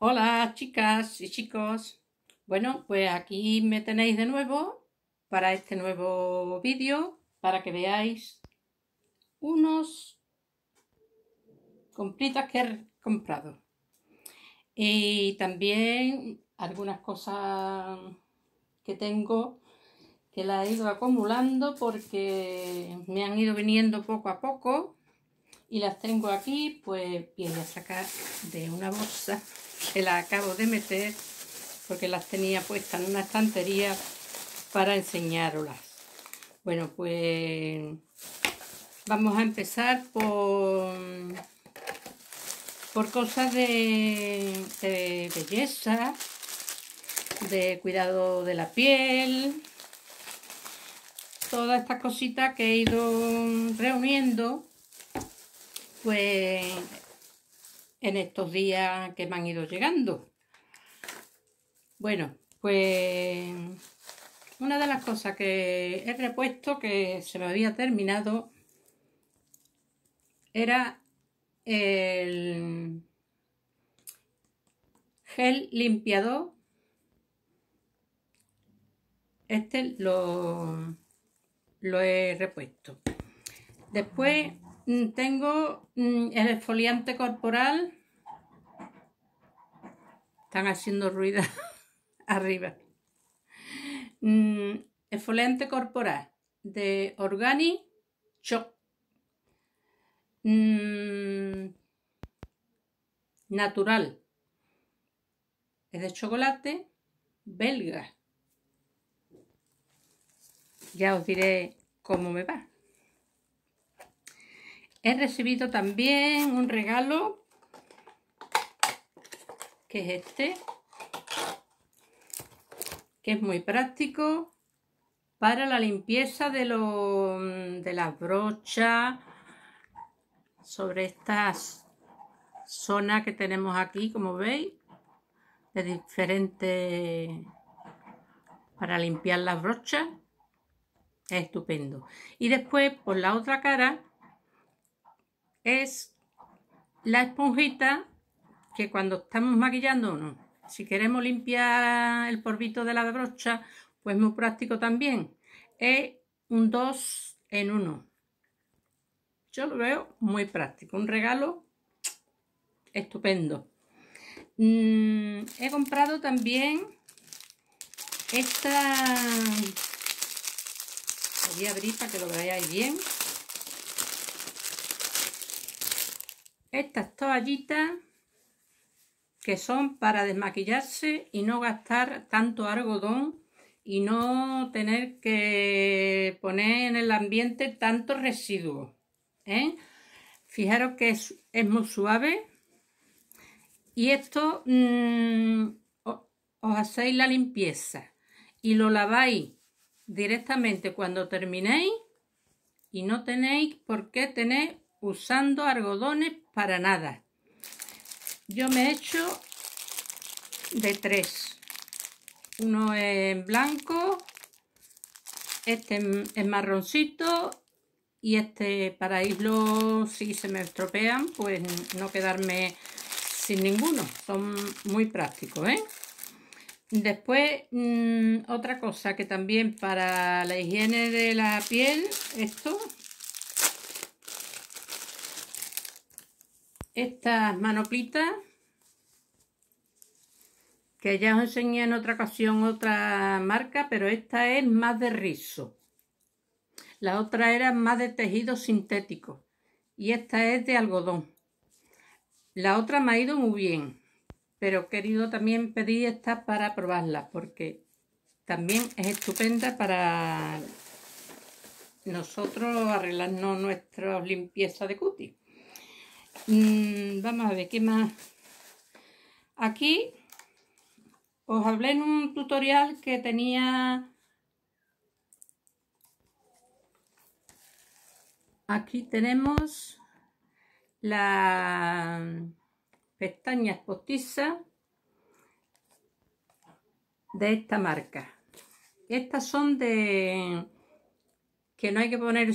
Hola chicas y chicos. Bueno, pues aquí me tenéis de nuevo para este nuevo vídeo, para que veáis unos compritas que he comprado. Y también algunas cosas que tengo que la he ido acumulando porque me han ido viniendo poco a poco y las tengo aquí, pues voy a sacar de una bolsa que las acabo de meter porque las tenía puestas en una estantería para enseñarlas Bueno, pues vamos a empezar por, por cosas de, de belleza, de cuidado de la piel, todas estas cositas que he ido reuniendo, pues en estos días que me han ido llegando. Bueno, pues una de las cosas que he repuesto que se me había terminado era el gel limpiador. Este lo, lo he repuesto. Después Mm, tengo mm, el esfoliante corporal. Están haciendo ruido arriba. Mm, exfoliante corporal de Organi Choc. natural. Es de chocolate belga. Ya os diré cómo me va. He recibido también un regalo, que es este, que es muy práctico para la limpieza de, las brochas sobre estas zonas que tenemos aquí, como veis, de diferentes para limpiar las brochas. Es estupendo. Y después, por la otra cara, es la esponjita que cuando estamos maquillando, si queremos limpiar el polvito de la brocha, pues muy práctico también. Es un 2 en 1. Yo lo veo muy práctico, un regalo estupendo. Mm, he comprado también esta... Voy a abrir para que lo veáis bien. estas toallitas que son para desmaquillarse y no gastar tanto algodón y no tener que poner en el ambiente tanto residuo ¿eh? Fijaros que es, muy suave y esto mm, os hacéis la limpieza y lo laváis directamente cuando terminéis y no tenéis por qué tener usando algodones para nada. Yo me he hecho de tres. Uno en blanco, este en marroncito y este para irlo, si se me estropean, pues no quedarme sin ninguno. Son muy prácticos, ¿eh? Después, mm, otra cosa que también para la higiene de la piel, esto, estas manoplitas que ya os enseñé en otra ocasión otra marca, pero esta es más de rizo. La otra era más de tejido sintético y esta es de algodón. La otra me ha ido muy bien, pero he querido también pedir esta para probarla porque también es estupenda para nosotros arreglarnos nuestra limpieza de cutis. Mm, vamos a ver, ¿qué más? Aquí os hablé en un tutorial que tenía... Aquí tenemos la pestañas postiza de esta marca. Estas son de... que no hay que poner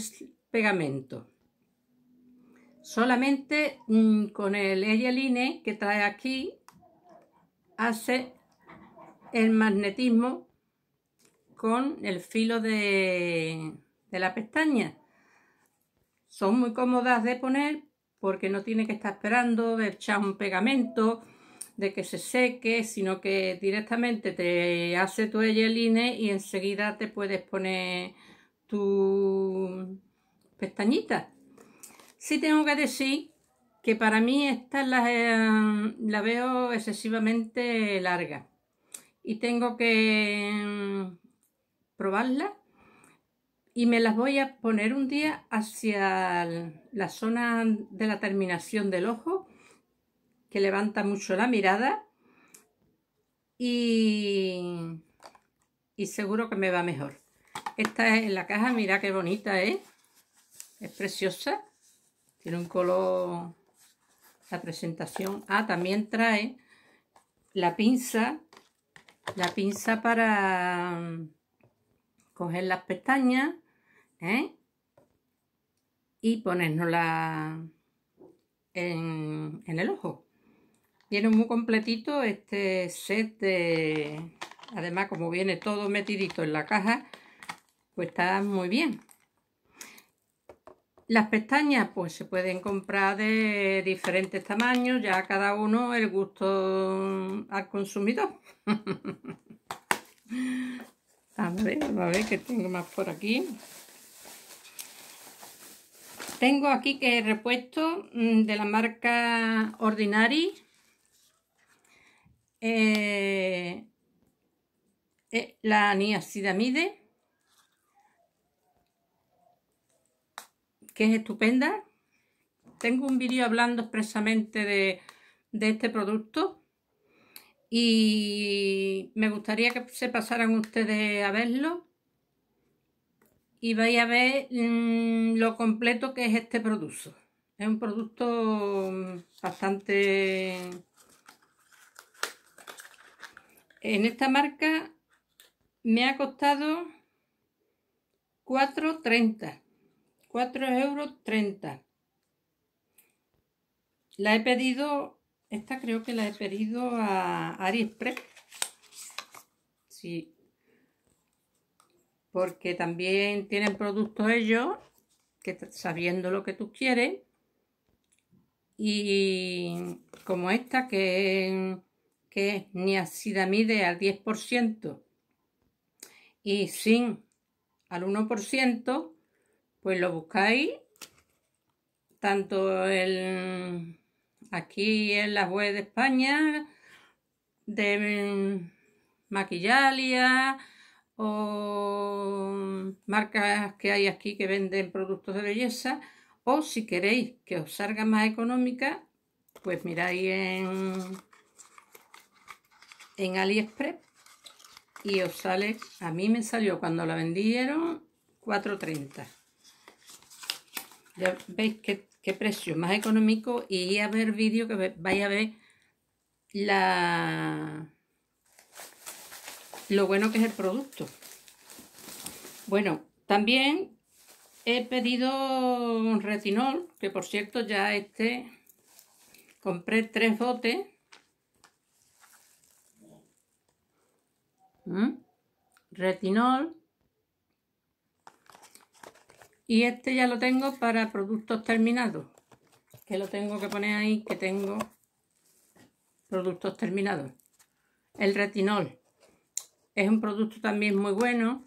pegamento. Solamente mm, con el Eyeline que trae aquí hace el magnetismo con el filo de, la pestaña. Son muy cómodas de poner porque no tiene que estar esperando de echar un pegamento, de que se seque, sino que directamente te hace tu eyeline y enseguida te puedes poner tu pestañita. Sí tengo que decir que para mí esta la, eh, veo excesivamente larga y tengo que mm, probarla y me las voy a poner un día hacia la zona de la terminación del ojo que levanta mucho la mirada y, seguro que me va mejor esta es la caja, mira qué bonita es ¿eh? es preciosa tiene un color, la presentación. Ah, también trae la pinza, la pinza para mm, coger las pestañas, ¿eh? Y ponérnosla en, en el ojo. Viene muy completito este set de... Además, como viene todo metidito en la caja, pues está muy bien. Las pestañas pues se pueden comprar de diferentes tamaños, ya cada uno el gusto al consumidor. a ver, a ver qué tengo más por aquí. Tengo aquí que repuesto mm, de la marca Ordinary. Eh, eh, la niacidamide que es estupenda. Tengo un vídeo hablando expresamente de, de este producto y me gustaría que se pasaran ustedes a verlo y vais a ver mm, lo completo que es este producto. Es un producto mm, bastante... En esta marca me ha costado 4.30 4,30 euros. La he pedido, esta creo que la he pedido a AliExpress. Sí. Porque también tienen productos ellos, que sabiendo lo que tú quieres. Y como esta que, que es niacidamide al 10% y sin al 1%, pues lo buscáis tanto el aquí en la web de España de Maquillalia o marcas que hay aquí que venden productos de belleza o si queréis que os salga más económica pues miráis en en AliExpress y os sale, a mí me salió cuando la vendieron 4.30 ya veis qué, qué precio más económico y a ver vídeo que vaya a ver la lo bueno que es el producto. Bueno, también he pedido un retinol, que por cierto ya este compré tres botes. ¿Mm? Retinol y este ya lo tengo para productos terminados. Que lo tengo que poner ahí, que tengo productos terminados. El retinol es un producto también muy bueno.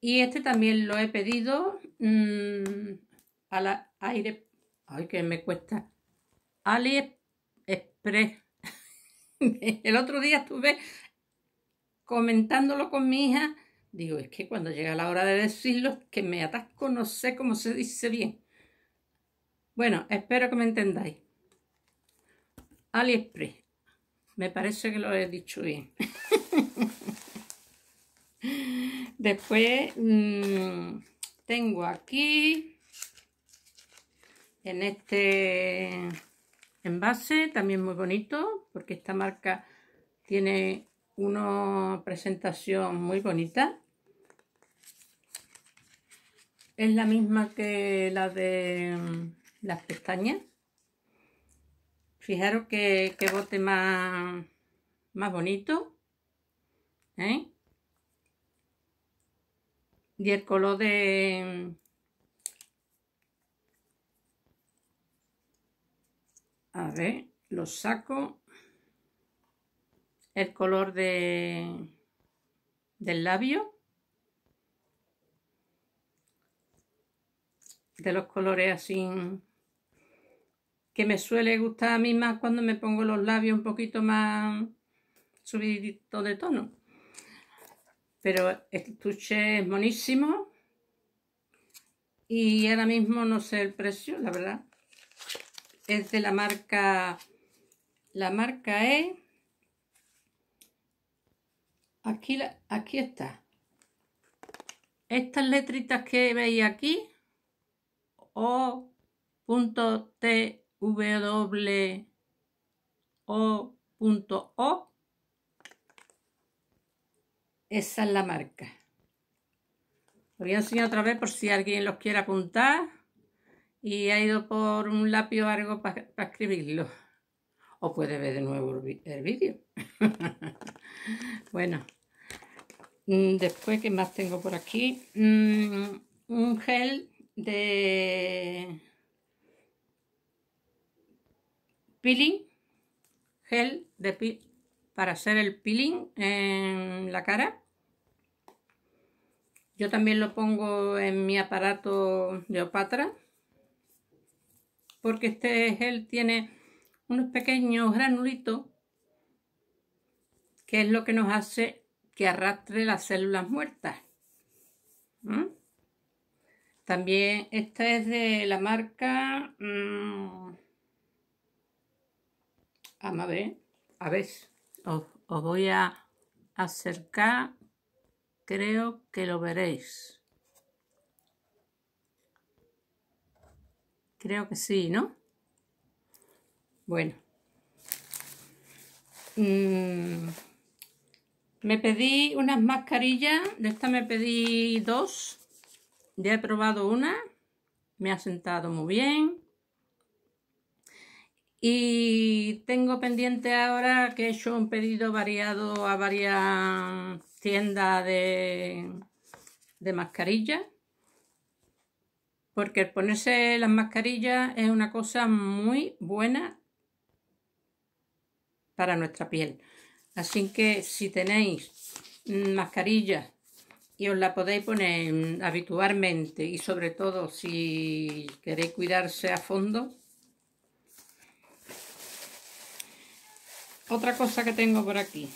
Y este también lo he pedido mm, a la aire... Ay, que me cuesta. AliExpress. El otro día estuve comentándolo con mi hija Digo, es que cuando llega la hora de decirlo, que me atasco, no sé cómo se dice bien. Bueno, espero que me entendáis. AliExpress. Me parece que lo he dicho bien. Después mm, tengo aquí, en este envase, también muy bonito, porque esta marca tiene una presentación muy bonita. Es la misma que la de mm, las pestañas. Fijaros que, que bote más, más bonito. ¿eh? Y el color de... Mm, a ver, lo saco. El color de, del labio. de los colores así que me suele gustar a mí más cuando me pongo los labios un poquito más subidito de tono. Pero este estuche es monísimo y ahora mismo no sé el precio, la verdad. Es de la marca, la marca es, aquí, aquí está. Estas letritas que veis aquí o esa es la marca lo voy a enseñar otra vez por si alguien los quiere apuntar y ha ido por un lápiz o algo para escribirlo o puede ver de nuevo el vídeo bueno mm, después ¿qué más tengo por aquí mm, un gel de peeling, gel de para hacer el peeling en la cara. Yo también lo pongo en mi aparato de Opatra porque este gel tiene unos pequeños granulitos que es lo que nos hace que arrastre las células muertas. También esta es de la marca... Mm, a ver, a ver, os, voy a acercar, creo que lo veréis. Creo que sí, ¿no? Bueno. Mm, me pedí unas mascarillas, de esta me pedí dos. Ya he probado una, me ha sentado muy bien. Y tengo pendiente ahora que he hecho un pedido variado a varias tiendas de, mascarillas. Porque el ponerse las mascarillas es una cosa muy buena para nuestra piel. Así que si tenéis mascarillas y os la podéis poner habitualmente y sobre todo si queréis cuidarse a fondo. Otra cosa que tengo por aquí.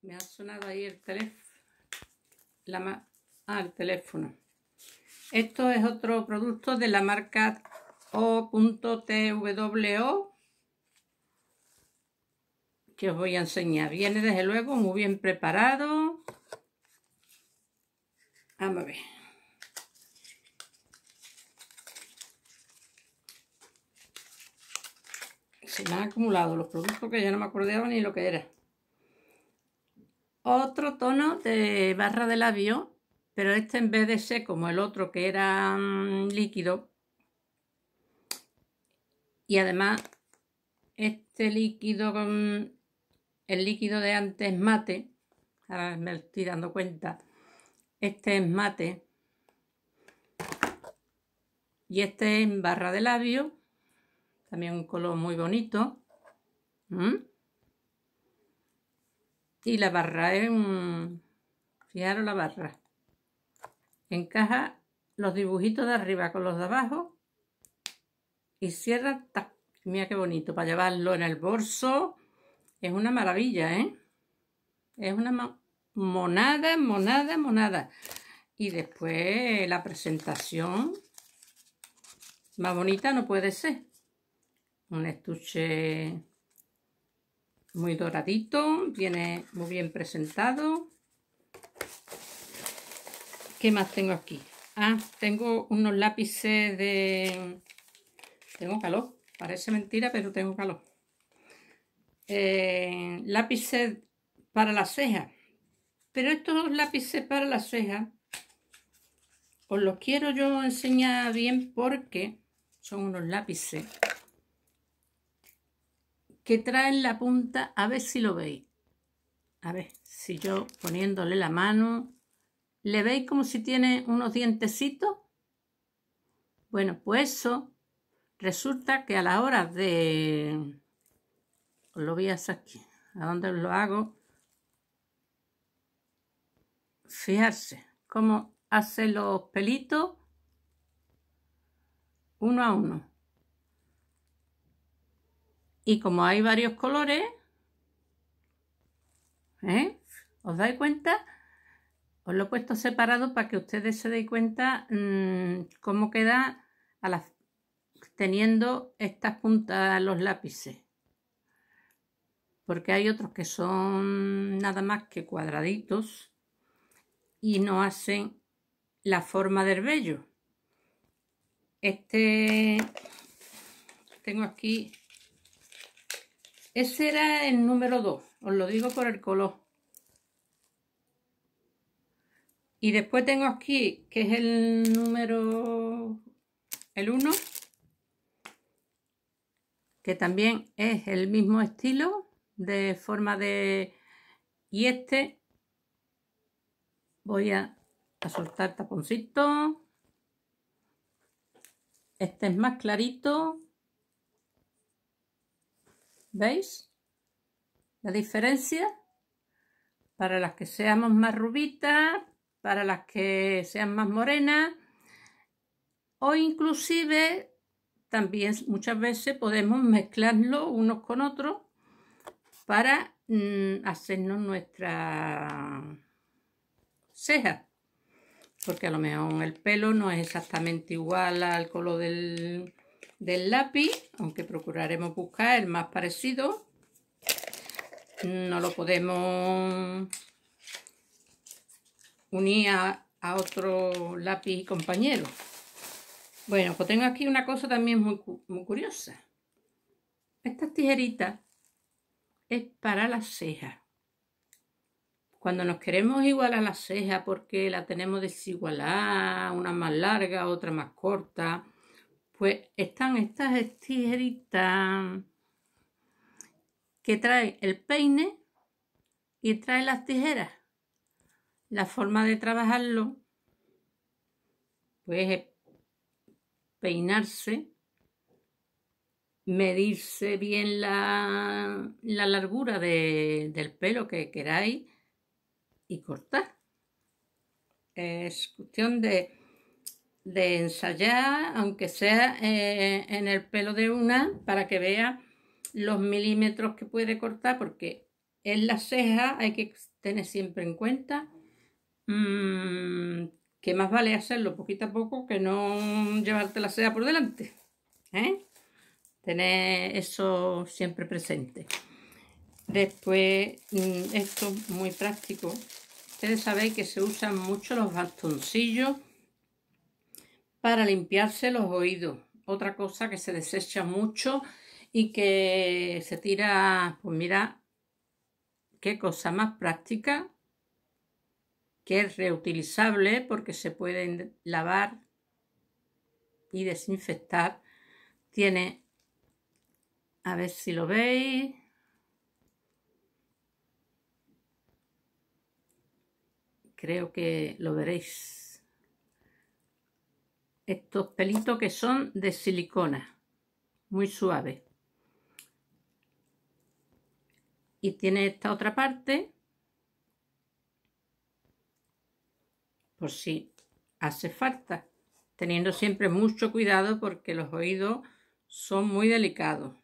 Me ha sonado ahí el teléfono. La ah, el teléfono. Esto es otro producto de la marca O.TWO que os voy a enseñar. Viene desde luego muy bien preparado. Vamos a ver. Se me han acumulado los productos que ya no me acordaba ni lo que era. Otro tono de barra de labio, pero este en vez de ser como el otro que era mm, líquido. Y además este líquido con el líquido de antes mate, ahora me estoy dando cuenta, este es mate y este es barra de labio, también un color muy bonito. ¿Mm? Y la barra es un... Fijaros la barra. Encaja los dibujitos de arriba con los de abajo y cierra. Mira qué bonito, para llevarlo en el bolso es una maravilla, ¿eh? Es una monada, monada, monada. Y después la presentación más bonita no puede ser. Un estuche muy doradito, viene muy bien presentado. ¿Qué más tengo aquí? Ah, tengo unos lápices de... Tengo calor, parece mentira, pero tengo calor. Eh, lápices para las cejas. Pero estos lápices para las cejas os los quiero yo enseñar bien porque son unos lápices que traen la punta, a ver si lo veis. A ver, si yo poniéndole la mano, ¿le veis como si tiene unos dientecitos? Bueno, pues eso resulta que a la hora de lo voy a hacer aquí. ¿A dónde lo hago? Fijarse cómo hace los pelitos uno a uno. Y como hay varios colores, ¿eh? ¿os dais cuenta? Os lo he puesto separado para que ustedes se den cuenta mm, cómo queda teniendo estas puntas los lápices porque hay otros que son nada más que cuadraditos y no hacen la forma del vello. Este, tengo aquí, ese era el número 2, os lo digo por el color. Y después tengo aquí, que es el número, el 1, que también es el mismo estilo, de forma de... Y este voy a, soltar taponcito. Este es más clarito. ¿Veis? La diferencia. Para las que seamos más rubitas, para las que sean más morenas. O inclusive, también muchas veces podemos mezclarlo unos con otros para mm, hacernos nuestra ceja. Porque a lo mejor el pelo no es exactamente igual al color del, lápiz, aunque procuraremos buscar el más parecido. No lo podemos unir a, otro lápiz compañero. Bueno, pues tengo aquí una cosa también muy, muy curiosa. Estas tijeritas es para las cejas. Cuando nos queremos igualar la cejas porque la tenemos desigualada, una más larga, otra más corta, pues están estas tijeritas que trae el peine y trae las tijeras. La forma de trabajarlo pues es peinarse medirse bien la, largura del pelo que queráis y cortar. Es cuestión de, ensayar, aunque sea eh, en el pelo de una, para que vea los milímetros que puede cortar, porque en la ceja hay que tener siempre en cuenta mm, que más vale hacerlo poquito a poco que no llevarte la ceja por delante. ¿eh? Tener eso siempre presente. Después, mm, esto muy práctico. Ustedes sabéis que se usan mucho los bastoncillos para limpiarse los oídos. Otra cosa que se desecha mucho y que se tira, pues mira, qué cosa más práctica, que es reutilizable porque se pueden lavar y desinfectar. Tiene a ver si lo veis. Creo que lo veréis. Estos pelitos que son de silicona, muy suave. Y tiene esta otra parte, por si hace falta, teniendo siempre mucho cuidado porque los oídos son muy delicados.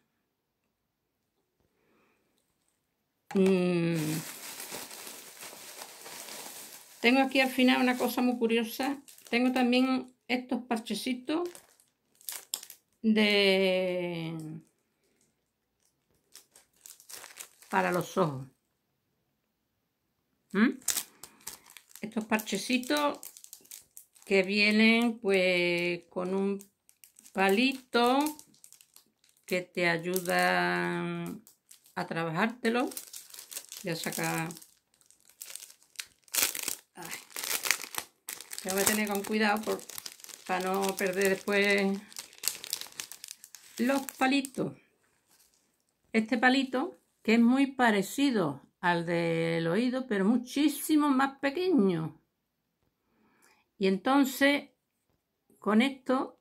Mm. Tengo aquí al final una cosa muy curiosa. Tengo también estos parchecitos de... para los ojos. ¿Mm? Estos parchecitos que vienen pues con un palito que te ayuda a trabajártelo ya saca... voy a tener con cuidado para no perder después los palitos. Este palito, que es muy parecido al del oído, pero muchísimo más pequeño. Y entonces, con esto,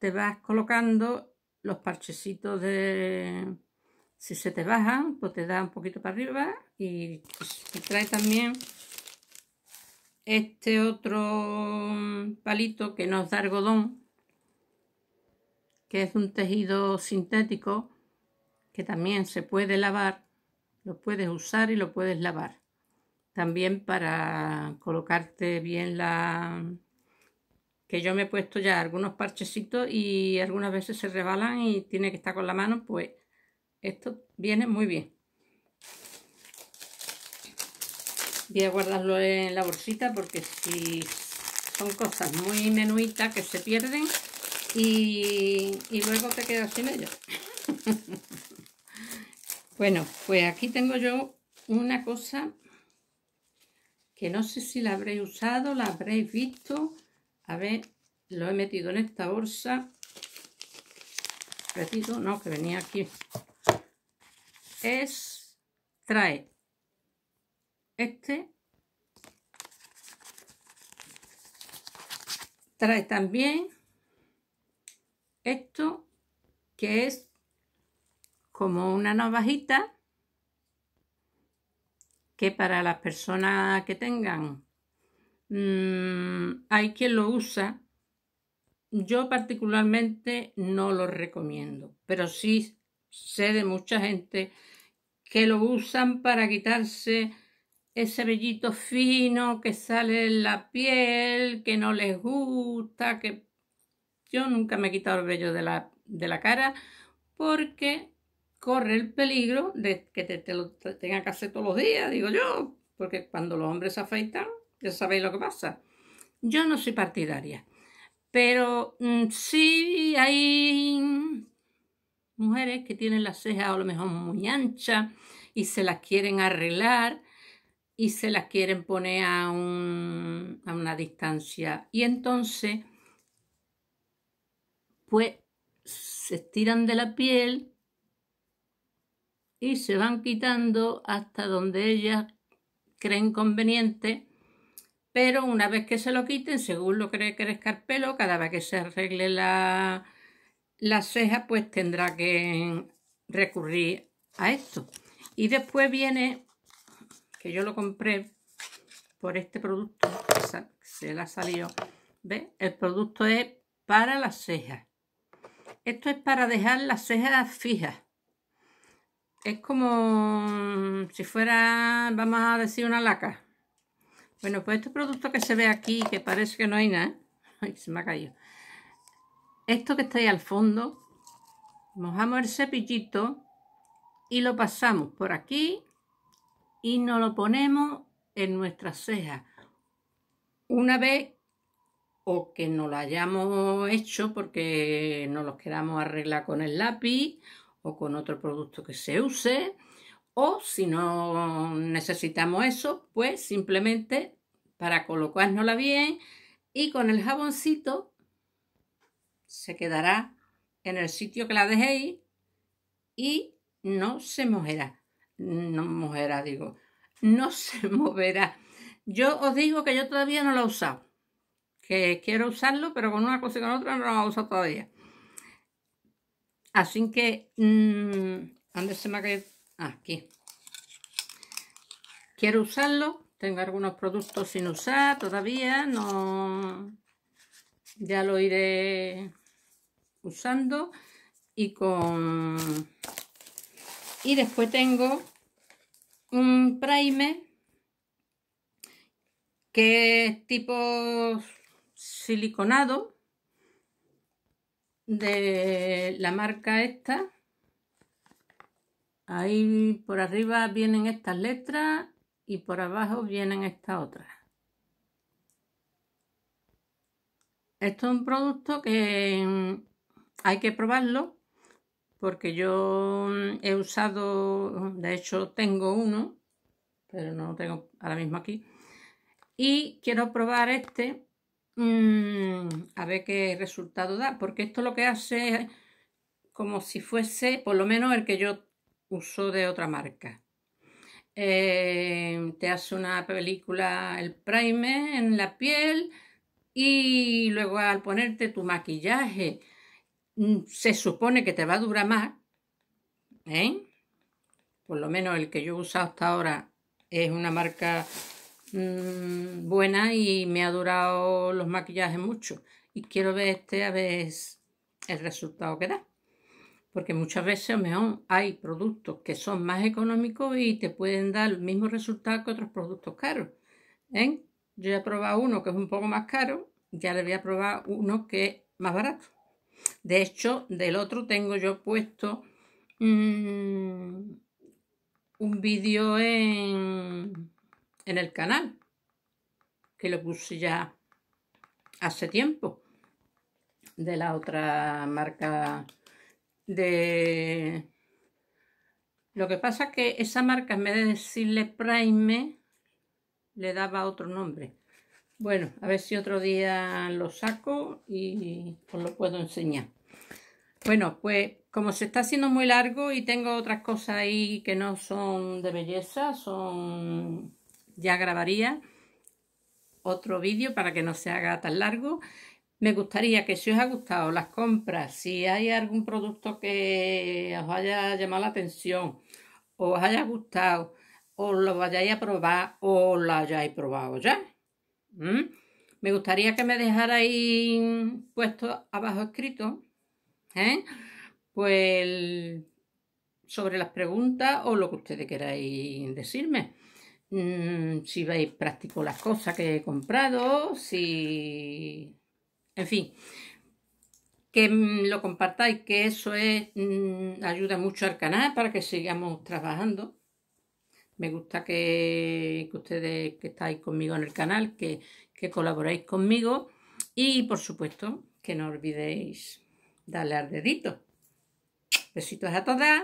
te vas colocando los parchecitos de, si se te bajan, pues te da un poquito para arriba y, pues, trae también este otro mm, palito que nos da algodón, que es un tejido sintético que también se puede lavar, lo puedes usar y lo puedes lavar. También para colocarte bien la... que yo me he puesto ya algunos parchecitos y algunas veces se rebalan y tiene que estar con la mano, pues esto viene muy bien. Voy a guardarlo en la bolsita porque si son cosas muy menuitas que se pierden y, luego te quedas sin ellos. bueno, pues aquí tengo yo una cosa que no sé si la habréis usado, la habréis visto. A ver, lo he metido en esta bolsa. Repito, no, que venía aquí es trae este trae también esto que es como una navajita que para las personas que tengan mm, hay quien lo usa yo particularmente no lo recomiendo pero sí sé de mucha gente que lo usan para quitarse ese vellito fino que sale en la piel, que no les gusta, que yo nunca me he quitado el vello de la, de la cara porque corre el peligro de que te, te lo tenga que hacer todos los días, digo yo, porque cuando los hombres se afeitan, ya sabéis lo que pasa. Yo no soy partidaria, pero mm, sí hay mujeres que tienen las cejas a lo mejor muy anchas y se las quieren arreglar y se las quieren poner a, una distancia. Y entonces, pues se estiran de la piel y se van quitando hasta donde ellas creen conveniente, pero una vez que se lo quiten, según lo que crezca el pelo, cada vez que se arregle la, la ceja pues tendrá que recurrir a esto. Y después viene, que yo lo compré por este producto, se la salió. ¿Ves? El producto es para las cejas. Esto es para dejar las cejas fijas. Es como si fuera, vamos a decir, una laca. Bueno, pues este producto que se ve aquí, que parece que no hay nada. Ay, se me ha caído esto que está ahí al fondo, mojamos el cepillito y lo pasamos por aquí y nos lo ponemos en nuestra ceja. Una vez o que no lo hayamos hecho porque no lo queramos arreglar con el lápiz o con otro producto que se use, o si no necesitamos eso, pues simplemente para colocárnosla bien y con el jaboncito se quedará en el sitio que la dejéis y no se moverá. No moverá, digo. No se moverá. Yo os digo que yo todavía no lo he usado. Que quiero usarlo, pero con una cosa y con otra no lo he usado todavía. Así que... Mmm, ¿Dónde se me ha caído? aquí. Quiero usarlo. Tengo algunos productos sin usar todavía. No... Ya lo iré usando y con y después tengo un primer que es tipo siliconado de la marca esta ahí por arriba vienen estas letras y por abajo vienen estas otras esto es un producto que hay que probarlo porque yo mm, he usado, de hecho tengo uno, pero no lo tengo ahora mismo aquí. Y quiero probar este mm, a ver qué resultado da, porque esto lo que hace es como si fuese, por lo menos el que yo uso de otra marca. Eh, te hace una película, el primer en la piel y luego al ponerte tu maquillaje, Mm, se supone que te va a durar más, ¿eh? por lo menos el que yo he usado hasta ahora es una marca mm, buena y me ha durado los maquillajes mucho. Y quiero ver este a ver el resultado que da. Porque muchas veces mejor hay productos que son más económicos y te pueden dar el mismo resultado que otros productos caros. ¿eh? Yo he probado uno que es un poco más caro, ya le voy a probar uno que es más barato. De hecho, del otro tengo yo puesto mm, un vídeo en, en el canal, que lo puse ya hace tiempo, de la otra marca de... Lo que pasa es que esa marca, en vez de decirle Prime, le daba otro nombre. Bueno, a ver si otro día lo saco y os lo puedo enseñar. Bueno, pues como se está haciendo muy largo y tengo otras cosas ahí que no son de belleza, son... ya grabaría otro vídeo para que no se haga tan largo. Me gustaría que si os ha gustado las compras, si hay algún producto que os haya llamado la atención, o os haya gustado, os lo vayáis a probar, o lo hayáis probado ya Mm. Me gustaría que me dejara ahí puesto abajo escrito, ¿eh? pues sobre las preguntas o lo que ustedes queráis decirme. Mm, si veis práctico las cosas que he comprado, si... En fin, que mm, lo compartáis, que eso ayuda mucho al canal para que sigamos trabajando. Me gusta que, que ustedes que estáis conmigo en el canal, que, que colaboréis conmigo y por supuesto que no olvidéis darle al dedito. Besitos a todas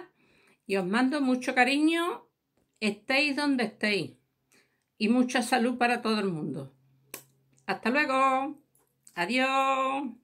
y os mando mucho cariño, estéis donde estéis y mucha salud para todo el mundo. Hasta luego. Adiós.